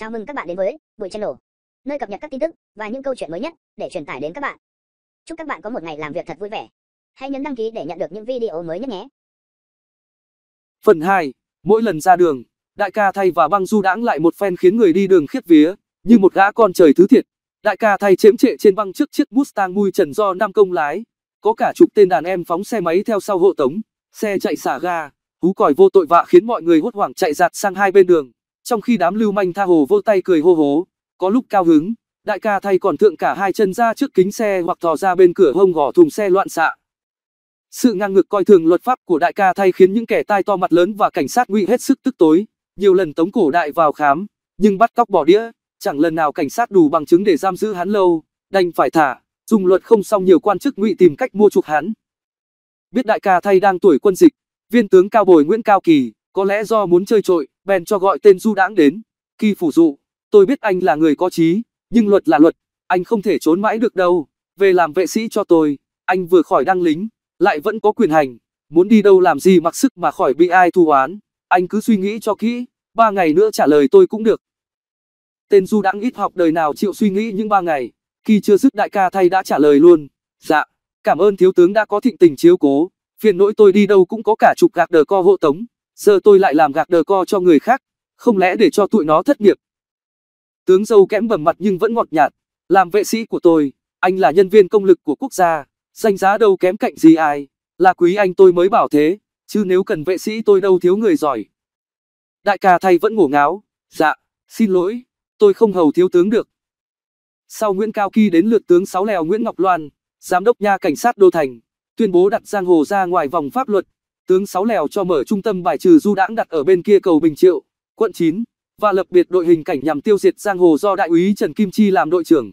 Chào mừng các bạn đến với buổi channel, nơi cập nhật các tin tức và những câu chuyện mới nhất để truyền tải đến các bạn. Chúc các bạn có một ngày làm việc thật vui vẻ. Hãy nhấn đăng ký để nhận được những video mới nhất nhé. Phần 2. Mỗi lần ra đường, đại ca thay và băng du đãng lại một phen khiến người đi đường khiếp vía, như một gã con trời thứ thiệt. Đại ca thay chém trệ trên băng trước chiếc Mustang mui trần do Nam công lái, có cả chục tên đàn em phóng xe máy theo sau hộ tống, xe chạy xả ga, hú còi vô tội vạ khiến mọi người hốt hoảng chạy giạt sang hai bên đường. Trong khi đám lưu manh tha hồ vô tay cười hô hố, có lúc cao hứng, đại ca thay còn thượng cả hai chân ra trước kính xe hoặc thò ra bên cửa hông gò thùng xe loạn xạ. Sự ngang ngược coi thường luật pháp của đại ca thay khiến những kẻ tai to mặt lớn và cảnh sát ngụy hết sức tức tối, nhiều lần tống cổ đại vào khám, nhưng bắt cóc bỏ đĩa, chẳng lần nào cảnh sát đủ bằng chứng để giam giữ hắn lâu, đành phải thả, dùng luật không xong nhiều quan chức ngụy tìm cách mua chuộc hắn. Biết đại ca thay đang tuổi quân dịch, viên tướng cao bồi Nguyễn Cao Kỳ, có lẽ do muốn chơi trội, bèn cho gọi tên du đãng đến kỳ phủ dụ tôi biết anh là người có trí nhưng luật là luật anh không thể trốn mãi được đâu về làm vệ sĩ cho tôi anh vừa khỏi đăng lính lại vẫn có quyền hành muốn đi đâu làm gì mặc sức mà khỏi bị ai thu oán anh cứ suy nghĩ cho kỹ ba ngày nữa trả lời tôi cũng được tên du đãng ít học đời nào chịu suy nghĩ những ba ngày khi chưa dứt đại ca thay đã trả lời luôn dạ cảm ơn thiếu tướng đã có thịnh tình chiếu cố phiền nỗi tôi đi đâu cũng có cả chục gạc đờ co hộ tống Giờ tôi lại làm gạc đờ co cho người khác, không lẽ để cho tụi nó thất nghiệp. Tướng dâu kẽm bầm mặt nhưng vẫn ngọt nhạt, làm vệ sĩ của tôi, anh là nhân viên công lực của quốc gia, danh giá đâu kém cạnh gì ai, là quý anh tôi mới bảo thế, chứ nếu cần vệ sĩ tôi đâu thiếu người giỏi. Đại ca thay vẫn ngủ ngáo, dạ, xin lỗi, tôi không hầu thiếu tướng được. Sau Nguyễn Cao Kỳ đến lượt tướng Sáu Lèo Nguyễn Ngọc Loan, giám đốc nha cảnh sát Đô Thành, tuyên bố đặt giang hồ ra ngoài vòng pháp luật, tướng sáu lèo cho mở trung tâm bài trừ du đãng đặt ở bên kia cầu Bình Triệu, quận 9, và lập biệt đội hình cảnh nhằm tiêu diệt giang hồ do đại úy Trần Kim Chi làm đội trưởng.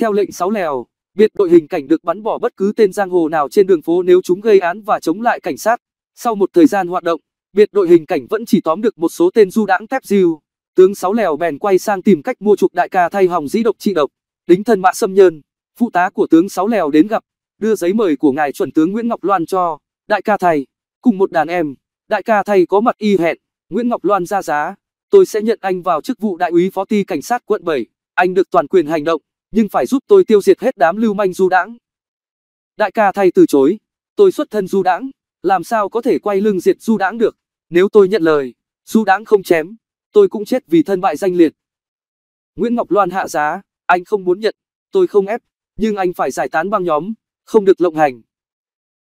Theo lệnh sáu lèo, biệt đội hình cảnh được bắn bỏ bất cứ tên giang hồ nào trên đường phố nếu chúng gây án và chống lại cảnh sát. Sau một thời gian hoạt động, biệt đội hình cảnh vẫn chỉ tóm được một số tên du đãng tép diêu. Tướng sáu lèo bèn quay sang tìm cách mua chuộc đại ca thay hòng dĩ độc trị độc, đính thân mã xâm nhơn. Phụ tá của tướng sáu lèo đến gặp, đưa giấy mời của ngài chuẩn tướng Nguyễn Ngọc Loan cho đại ca thầy, cùng một đàn em, đại ca thầy có mặt y hẹn, Nguyễn Ngọc Loan ra giá, tôi sẽ nhận anh vào chức vụ đại úy phó ti cảnh sát quận 7, anh được toàn quyền hành động, nhưng phải giúp tôi tiêu diệt hết đám lưu manh du đãng. Đại ca thầy từ chối, tôi xuất thân du đãng, làm sao có thể quay lưng diệt du đãng được, nếu tôi nhận lời, du đãng không chém, tôi cũng chết vì thân bại danh liệt. Nguyễn Ngọc Loan hạ giá, anh không muốn nhận, tôi không ép, nhưng anh phải giải tán băng nhóm, không được lộng hành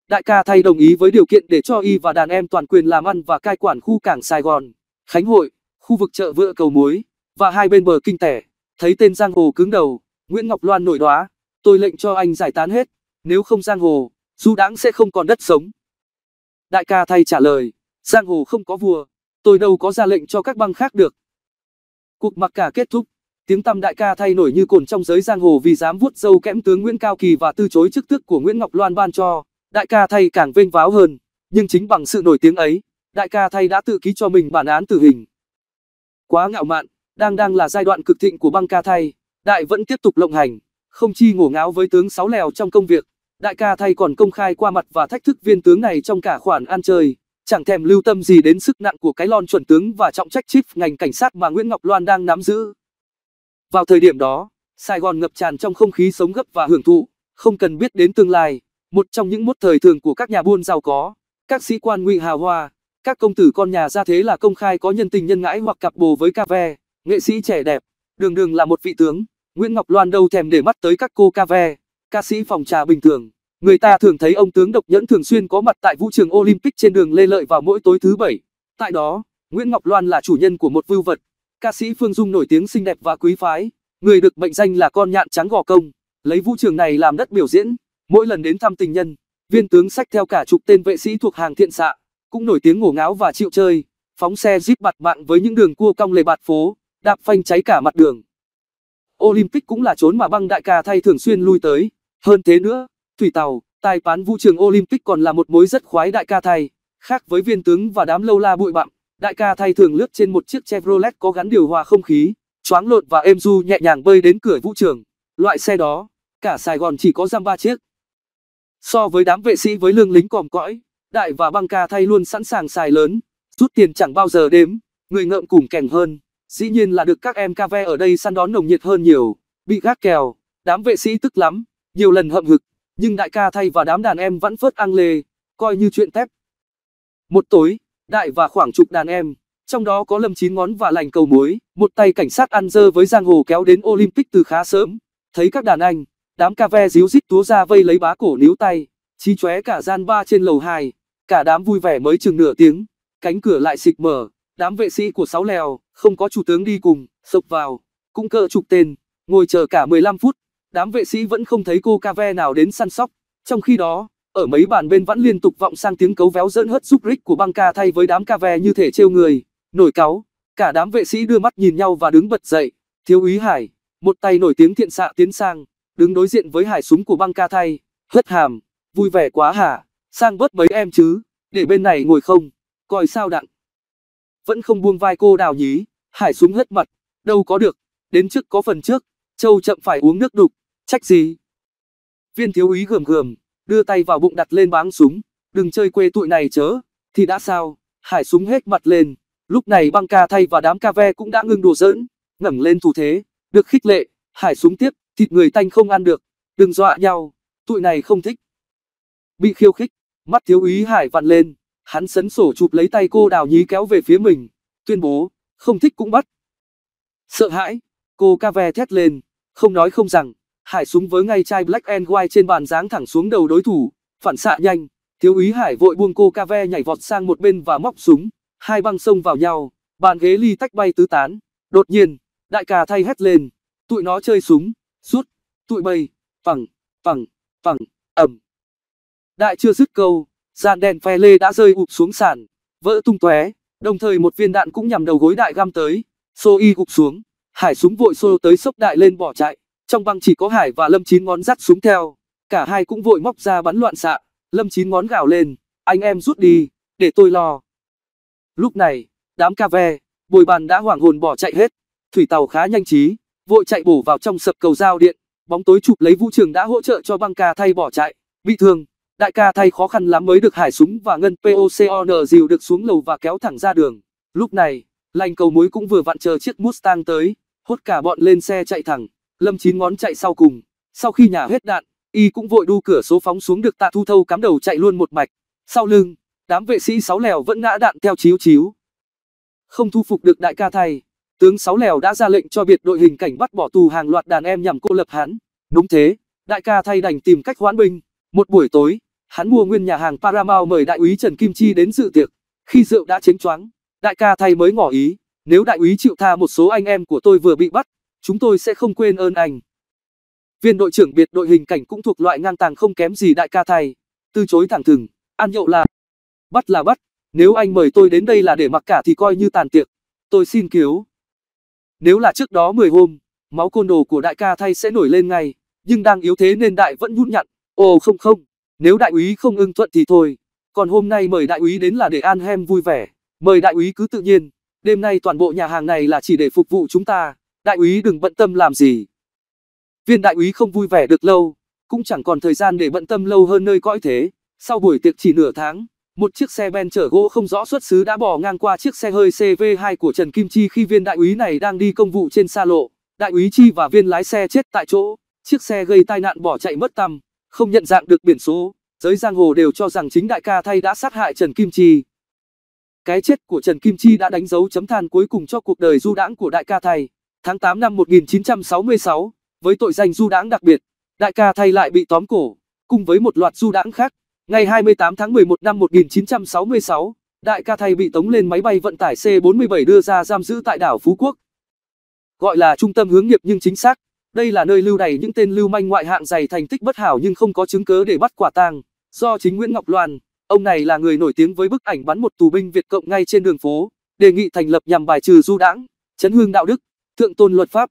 đại ca thay đồng ý với điều kiện để cho y và đàn em toàn quyền làm ăn và cai quản khu cảng Sài Gòn, Khánh Hội, khu vực chợ vựa cầu muối và hai bên bờ kinh tẻ. Thấy tên giang hồ cứng đầu, Nguyễn Ngọc Loan nổi đóa, tôi lệnh cho anh giải tán hết, nếu không giang hồ, du đãng sẽ không còn đất sống. Đại ca thay trả lời, giang hồ không có vua, tôi đâu có ra lệnh cho các băng khác được. Cuộc mặc cả kết thúc, tiếng tăm đại ca thay nổi như cồn trong giới giang hồ vì dám vuốt dâu kẽm tướng Nguyễn Cao Kỳ và từ chối chức tước của Nguyễn Ngọc Loan ban cho đại ca thay càng vênh váo hơn nhưng chính bằng sự nổi tiếng ấy đại ca thay đã tự ký cho mình bản án tử hình quá ngạo mạn đang đang là giai đoạn cực thịnh của băng ca thay đại vẫn tiếp tục lộng hành không chi ngổ ngáo với tướng sáu lèo trong công việc đại ca thay còn công khai qua mặt và thách thức viên tướng này trong cả khoản ăn chơi chẳng thèm lưu tâm gì đến sức nặng của cái lon chuẩn tướng và trọng trách chief ngành cảnh sát mà nguyễn ngọc loan đang nắm giữ vào thời điểm đó sài gòn ngập tràn trong không khí sống gấp và hưởng thụ không cần biết đến tương lai một trong những mốt thời thường của các nhà buôn giàu có các sĩ quan ngụy hào hoa các công tử con nhà gia thế là công khai có nhân tình nhân ngãi hoặc cặp bồ với ca ve nghệ sĩ trẻ đẹp đường đường là một vị tướng nguyễn ngọc loan đâu thèm để mắt tới các cô ca ve ca sĩ phòng trà bình thường người ta thường thấy ông tướng độc nhẫn thường xuyên có mặt tại vũ trường olympic trên đường lê lợi vào mỗi tối thứ bảy tại đó nguyễn ngọc loan là chủ nhân của một vưu vật ca sĩ phương dung nổi tiếng xinh đẹp và quý phái người được mệnh danh là con nhạn trắng gò công lấy vũ trường này làm đất biểu diễn Mỗi lần đến thăm tình nhân, viên tướng sách theo cả chục tên vệ sĩ thuộc hàng thiện xạ, cũng nổi tiếng ngổ ngáo và chịu chơi, phóng xe jeep bạt mạng với những đường cua cong lề bạt phố, đạp phanh cháy cả mặt đường. Olympic cũng là chốn mà băng đại ca thay thường xuyên lui tới. Hơn thế nữa, thủy tàu, tài bán vũ trường Olympic còn là một mối rất khoái đại ca thay. Khác với viên tướng và đám lâu la bụi bặm, đại ca thay thường lướt trên một chiếc Chevrolet có gắn điều hòa không khí, choáng lộn và êm du nhẹ nhàng bơi đến cửa vũ trường. Loại xe đó, cả Sài Gòn chỉ có giam ba chiếc. So với đám vệ sĩ với lương lính còm cõi, đại và băng ca thay luôn sẵn sàng xài lớn, rút tiền chẳng bao giờ đếm, người ngợm cùng kèng hơn. Dĩ nhiên là được các em ca ve ở đây săn đón nồng nhiệt hơn nhiều, bị gác kèo, đám vệ sĩ tức lắm, nhiều lần hậm hực, nhưng đại ca thay và đám đàn em vẫn phớt ăn lê, coi như chuyện tép. Một tối, đại và khoảng chục đàn em, trong đó có lâm chín ngón và lành cầu muối, một tay cảnh sát ăn dơ với giang hồ kéo đến Olympic từ khá sớm, thấy các đàn anh, đám ca ve díu dít túa ra vây lấy bá cổ níu tay chí chóe cả gian ba trên lầu hai cả đám vui vẻ mới chừng nửa tiếng cánh cửa lại xịt mở đám vệ sĩ của sáu lèo không có chủ tướng đi cùng sộc vào cũng cỡ chục tên ngồi chờ cả 15 phút đám vệ sĩ vẫn không thấy cô ca ve nào đến săn sóc trong khi đó ở mấy bàn bên vẫn liên tục vọng sang tiếng cấu véo dỡn hất giúp rích của băng ca thay với đám ca ve như thể trêu người nổi cáu cả đám vệ sĩ đưa mắt nhìn nhau và đứng bật dậy thiếu úy hải một tay nổi tiếng thiện xạ tiến sang đứng đối diện với hải súng của băng ca thay, hất hàm, vui vẻ quá hả, sang bớt mấy em chứ, để bên này ngồi không, coi sao đặng. Vẫn không buông vai cô đào nhí, hải súng hất mặt, đâu có được, đến trước có phần trước, châu chậm phải uống nước đục, trách gì. Viên thiếu úy gườm gườm, đưa tay vào bụng đặt lên báng súng, đừng chơi quê tụi này chớ, thì đã sao, hải súng hết mặt lên, lúc này băng ca thay và đám ca ve cũng đã ngưng đùa giỡn, ngẩng lên thủ thế, được khích lệ, hải súng tiếp thịt người tanh không ăn được, đừng dọa nhau, tụi này không thích. Bị khiêu khích, mắt thiếu úy Hải vặn lên, hắn sấn sổ chụp lấy tay cô đào nhí kéo về phía mình, tuyên bố, không thích cũng bắt. Sợ hãi, cô ca ve thét lên, không nói không rằng, Hải súng với ngay chai Black and White trên bàn giáng thẳng xuống đầu đối thủ, phản xạ nhanh, thiếu úy Hải vội buông cô ca ve nhảy vọt sang một bên và móc súng, hai băng xông vào nhau, bàn ghế ly tách bay tứ tán, đột nhiên, đại ca thay hét lên, tụi nó chơi súng suốt, tụi bay, phẳng, phẳng, phẳng, ẩm. Đại chưa dứt câu, dàn đèn phe lê đã rơi ụp xuống sàn, vỡ tung tóe, đồng thời một viên đạn cũng nhằm đầu gối đại găm tới, xô y gục xuống, hải súng vội xô tới sốc đại lên bỏ chạy, trong băng chỉ có hải và lâm chín ngón dắt súng theo, cả hai cũng vội móc ra bắn loạn xạ, lâm chín ngón gào lên, anh em rút đi, để tôi lo. Lúc này, đám ca ve, bồi bàn đã hoảng hồn bỏ chạy hết, thủy tàu khá nhanh trí, vội chạy bổ vào trong sập cầu giao điện bóng tối chụp lấy vũ trường đã hỗ trợ cho băng ca thay bỏ chạy bị thương đại ca thay khó khăn lắm mới được hải súng và ngân pocon dìu được xuống lầu và kéo thẳng ra đường lúc này lành cầu mối cũng vừa vặn chờ chiếc mustang tới hốt cả bọn lên xe chạy thẳng lâm chín ngón chạy sau cùng sau khi nhà hết đạn y cũng vội đu cửa số phóng xuống được tạ thu thâu cắm đầu chạy luôn một mạch sau lưng đám vệ sĩ sáu lèo vẫn ngã đạn theo chiếu chiếu không thu phục được đại ca thay tướng Sáu Lèo đã ra lệnh cho biệt đội hình cảnh bắt bỏ tù hàng loạt đàn em nhằm cô lập hắn. Đúng thế, đại ca thay đành tìm cách hoãn binh. Một buổi tối, hắn mua nguyên nhà hàng Paramount mời đại úy Trần Kim Chi đến dự tiệc. Khi rượu đã chiến choáng, đại ca thay mới ngỏ ý, nếu đại úy chịu tha một số anh em của tôi vừa bị bắt, chúng tôi sẽ không quên ơn anh. Viên đội trưởng biệt đội hình cảnh cũng thuộc loại ngang tàng không kém gì đại ca thay, từ chối thẳng thừng, ăn nhậu là bắt là bắt, nếu anh mời tôi đến đây là để mặc cả thì coi như tàn tiệc, tôi xin cứu. Nếu là trước đó 10 hôm, máu côn đồ của đại ca thay sẽ nổi lên ngay, nhưng đang yếu thế nên đại vẫn nhún nhặn. Ồ không không, nếu đại úy không ưng thuận thì thôi, còn hôm nay mời đại úy đến là để an hem vui vẻ, mời đại úy cứ tự nhiên, đêm nay toàn bộ nhà hàng này là chỉ để phục vụ chúng ta, đại úy đừng bận tâm làm gì. Viên đại úy không vui vẻ được lâu, cũng chẳng còn thời gian để bận tâm lâu hơn nơi cõi thế, sau buổi tiệc chỉ nửa tháng, một chiếc xe ben chở gỗ không rõ xuất xứ đã bò ngang qua chiếc xe hơi CV2 của Trần Kim Chi khi viên đại úy này đang đi công vụ trên xa lộ. Đại úy Chi và viên lái xe chết tại chỗ, chiếc xe gây tai nạn bỏ chạy mất tăm, không nhận dạng được biển số. Giới giang hồ đều cho rằng chính đại ca thay đã sát hại Trần Kim Chi. Cái chết của Trần Kim Chi đã đánh dấu chấm than cuối cùng cho cuộc đời du đãng của đại ca thay. Tháng 8 năm 1966, với tội danh du đãng đặc biệt, đại ca thay lại bị tóm cổ, cùng với một loạt du đãng khác Ngày 28 tháng 11 năm 1966, Đại ca thay bị tống lên máy bay vận tải C-47 đưa ra giam giữ tại đảo Phú Quốc. Gọi là trung tâm hướng nghiệp nhưng chính xác, đây là nơi lưu đày những tên lưu manh ngoại hạng dày thành tích bất hảo nhưng không có chứng cớ để bắt quả tang. Do chính Nguyễn Ngọc Loan, ông này là người nổi tiếng với bức ảnh bắn một tù binh Việt Cộng ngay trên đường phố, đề nghị thành lập nhằm bài trừ du đãng, chấn hương đạo đức, thượng tôn luật pháp.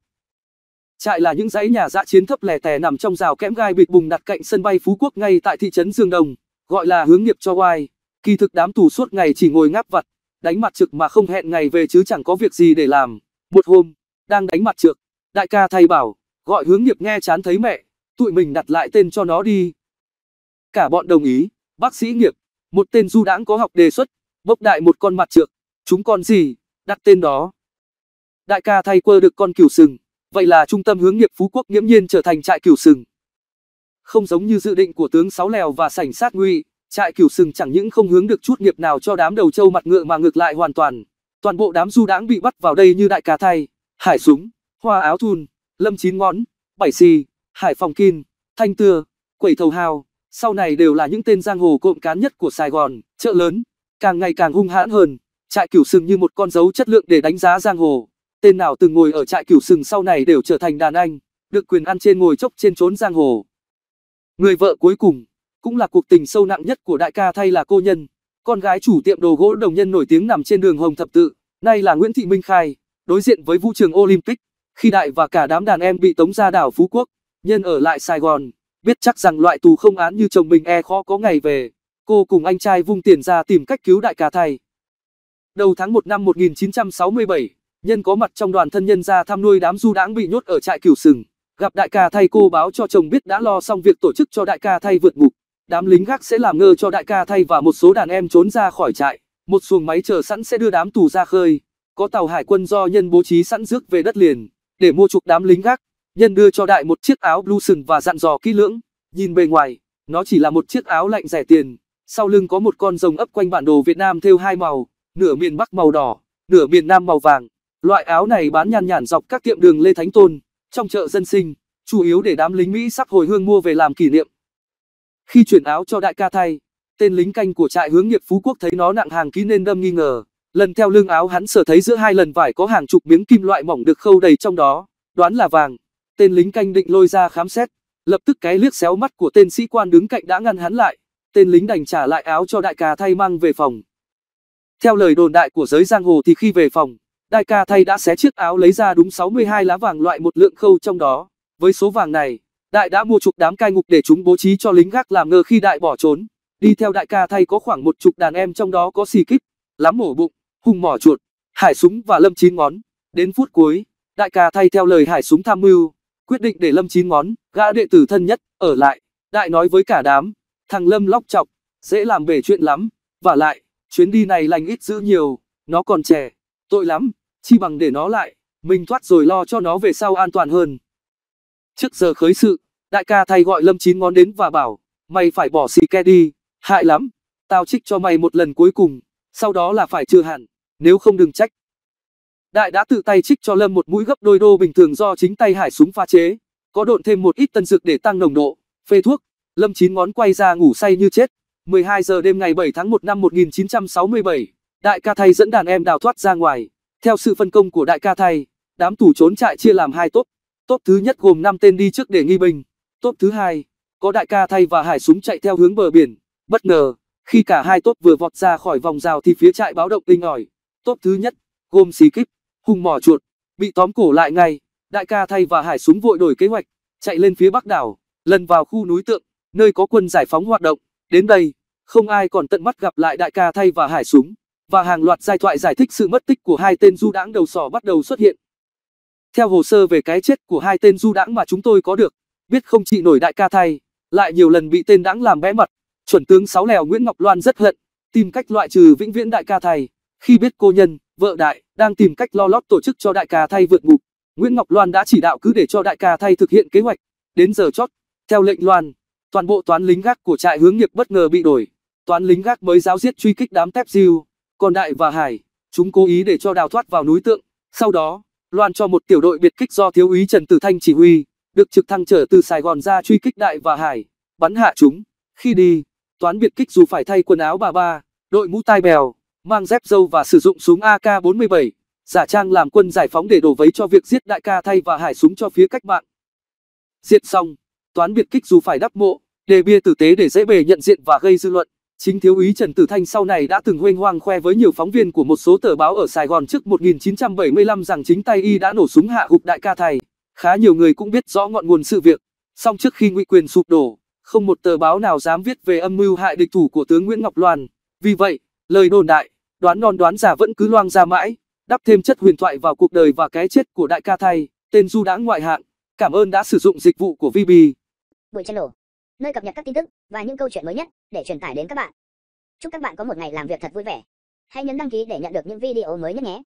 Trại là những dãy nhà dã chiến thấp lẻ tè nằm trong rào kẽm gai bịt bùng đặt cạnh sân bay Phú Quốc ngay tại thị trấn Dương Đồng gọi là hướng nghiệp cho oai. Kỳ thực đám tù suốt ngày chỉ ngồi ngáp vặt, đánh mặt trực mà không hẹn ngày về chứ chẳng có việc gì để làm. Một hôm, đang đánh mặt trực, đại ca thay bảo, gọi hướng nghiệp nghe chán thấy mẹ, tụi mình đặt lại tên cho nó đi. Cả bọn đồng ý, bác sĩ nghiệp, một tên du đãng có học đề xuất, bốc đại một con mặt trượng, chúng con gì, đặt tên đó. Đại ca thay quơ được con cửu sừng, vậy là trung tâm hướng nghiệp Phú Quốc nghiễm nhiên trở thành trại cửu sừng. Không giống như dự định của tướng Sáu Lèo và sảnh sát ngụy, trại cửu sừng chẳng những không hướng được chút nghiệp nào cho đám đầu trâu mặt ngựa mà ngược lại hoàn toàn. Toàn bộ đám du đãng bị bắt vào đây như đại cá thay, hải súng, hoa áo thun, lâm chín ngón, bảy xì, hải phòng kim, thanh tưa, quẩy thầu hào, sau này đều là những tên giang hồ cộm cán nhất của Sài Gòn, chợ lớn, càng ngày càng hung hãn hơn, trại cửu sừng như một con dấu chất lượng để đánh giá giang hồ. Tên nào từng ngồi ở trại cửu sừng sau này đều trở thành đàn anh, được quyền ăn trên ngồi chốc trên trốn giang hồ. Người vợ cuối cùng, cũng là cuộc tình sâu nặng nhất của đại ca thay là cô nhân, con gái chủ tiệm đồ gỗ đồng nhân nổi tiếng nằm trên đường Hồng Thập Tự, nay là Nguyễn Thị Minh Khai, đối diện với vũ trường Olympic, khi đại và cả đám đàn em bị tống ra đảo Phú Quốc, nhân ở lại Sài Gòn, biết chắc rằng loại tù không án như chồng mình e khó có ngày về, cô cùng anh trai vung tiền ra tìm cách cứu đại ca thay. Đầu tháng 1 năm 1967, nhân có mặt trong đoàn thân nhân ra thăm nuôi đám du đãng bị nhốt ở trại cửu sừng gặp đại ca thay cô báo cho chồng biết đã lo xong việc tổ chức cho đại ca thay vượt ngục đám lính gác sẽ làm ngơ cho đại ca thay và một số đàn em trốn ra khỏi trại một xuồng máy chờ sẵn sẽ đưa đám tù ra khơi có tàu hải quân do nhân bố trí sẵn rước về đất liền để mua chuộc đám lính gác nhân đưa cho đại một chiếc áo blue sừng và dặn dò kỹ lưỡng nhìn bề ngoài nó chỉ là một chiếc áo lạnh rẻ tiền sau lưng có một con rồng ấp quanh bản đồ việt nam thêu hai màu nửa miền bắc màu đỏ nửa miền nam màu vàng loại áo này bán nhàn nhản dọc các tiệm đường lê thánh tôn trong chợ dân sinh, chủ yếu để đám lính Mỹ sắp hồi hương mua về làm kỷ niệm. Khi chuyển áo cho đại ca thay, tên lính canh của trại hướng nghiệp Phú Quốc thấy nó nặng hàng ký nên đâm nghi ngờ. Lần theo lưng áo hắn sở thấy giữa hai lần vải có hàng chục miếng kim loại mỏng được khâu đầy trong đó, đoán là vàng. Tên lính canh định lôi ra khám xét, lập tức cái liếc xéo mắt của tên sĩ quan đứng cạnh đã ngăn hắn lại. Tên lính đành trả lại áo cho đại ca thay mang về phòng. Theo lời đồn đại của giới giang hồ thì khi về phòng, Đại ca thay đã xé chiếc áo lấy ra đúng 62 lá vàng loại một lượng khâu trong đó. Với số vàng này, đại đã mua chục đám cai ngục để chúng bố trí cho lính gác làm ngơ khi đại bỏ trốn. Đi theo đại ca thay có khoảng một chục đàn em trong đó có xì kích, lắm mổ bụng, hùng mỏ chuột, hải súng và lâm chín ngón. Đến phút cuối, đại ca thay theo lời hải súng tham mưu, quyết định để lâm chín ngón, gã đệ tử thân nhất, ở lại. Đại nói với cả đám, thằng lâm lóc chọc, dễ làm bể chuyện lắm, và lại, chuyến đi này lành ít dữ nhiều, nó còn trẻ, tội lắm chi bằng để nó lại, mình thoát rồi lo cho nó về sau an toàn hơn. Trước giờ khởi sự, đại ca thay gọi Lâm Chín Ngón đến và bảo, mày phải bỏ xì ke đi, hại lắm, tao trích cho mày một lần cuối cùng, sau đó là phải trừ hẳn, nếu không đừng trách. Đại đã tự tay trích cho Lâm một mũi gấp đôi đô bình thường do chính tay hải súng pha chế, có độn thêm một ít tân dược để tăng nồng độ, phê thuốc, Lâm Chín Ngón quay ra ngủ say như chết. 12 giờ đêm ngày 7 tháng 1 năm 1967, đại ca thay dẫn đàn em đào thoát ra ngoài. Theo sự phân công của đại ca thay, đám tù trốn trại chia làm hai tốt. Tốt thứ nhất gồm 5 tên đi trước để nghi binh. Tốt thứ hai, có đại ca thay và hải súng chạy theo hướng bờ biển. Bất ngờ, khi cả hai tốt vừa vọt ra khỏi vòng rào thì phía trại báo động inh ỏi. Tốt thứ nhất, gồm xì kíp, hùng mỏ chuột, bị tóm cổ lại ngay. Đại ca thay và hải súng vội đổi kế hoạch, chạy lên phía bắc đảo, lần vào khu núi tượng, nơi có quân giải phóng hoạt động. Đến đây, không ai còn tận mắt gặp lại đại ca thay và hải súng và hàng loạt giai thoại giải thích sự mất tích của hai tên du đãng đầu sò bắt đầu xuất hiện. Theo hồ sơ về cái chết của hai tên du đãng mà chúng tôi có được, biết không trị nổi đại ca thay, lại nhiều lần bị tên đãng làm bé mặt, chuẩn tướng sáu lèo Nguyễn Ngọc Loan rất hận, tìm cách loại trừ vĩnh viễn đại ca thay. Khi biết cô nhân, vợ đại, đang tìm cách lo lót tổ chức cho đại ca thay vượt ngục, Nguyễn Ngọc Loan đã chỉ đạo cứ để cho đại ca thay thực hiện kế hoạch. Đến giờ chót, theo lệnh Loan, toàn bộ toán lính gác của trại hướng nghiệp bất ngờ bị đổi. Toán lính gác mới giáo giết truy kích đám tép diêu. Còn Đại và Hải, chúng cố ý để cho đào thoát vào núi tượng. Sau đó, loan cho một tiểu đội biệt kích do thiếu úy Trần Tử Thanh chỉ huy, được trực thăng chở từ Sài Gòn ra truy kích Đại và Hải, bắn hạ chúng. Khi đi, toán biệt kích dù phải thay quần áo bà ba, đội mũ tai bèo, mang dép dâu và sử dụng súng AK-47, giả trang làm quân giải phóng để đổ vấy cho việc giết đại ca thay và hải súng cho phía cách mạng. Diệt xong, toán biệt kích dù phải đắp mộ, đề bia tử tế để dễ bề nhận diện và gây dư luận. Chính thiếu úy Trần Tử Thanh sau này đã từng huênh hoang khoe với nhiều phóng viên của một số tờ báo ở Sài Gòn trước 1975 rằng chính tay y đã nổ súng hạ gục đại ca thầy. Khá nhiều người cũng biết rõ ngọn nguồn sự việc. Song trước khi ngụy quyền sụp đổ, không một tờ báo nào dám viết về âm mưu hại địch thủ của tướng Nguyễn Ngọc Loan. Vì vậy, lời đồn đại, đoán non đoán giả vẫn cứ loang ra mãi, đắp thêm chất huyền thoại vào cuộc đời và cái chết của đại ca thầy, tên du đã ngoại hạng. Cảm ơn đã sử dụng dịch vụ của VB. Buổi chân nơi cập nhật các tin tức và những câu chuyện mới nhất để truyền tải đến các bạn. Chúc các bạn có một ngày làm việc thật vui vẻ. Hãy nhấn đăng ký để nhận được những video mới nhất nhé.